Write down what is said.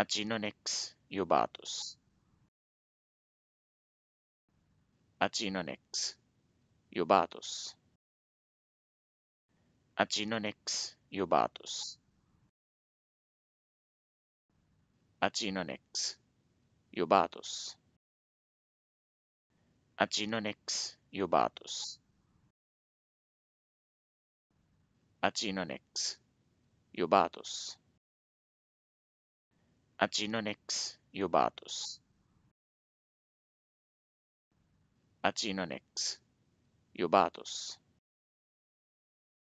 Acinonyx jubatus. Acinonyx jubatus. Acinonyx jubatus. Acinonyx jubatus. Acinonyx jubatus. Acinonyx jubatus. Atinonex Iobatus Atinonex Iobatus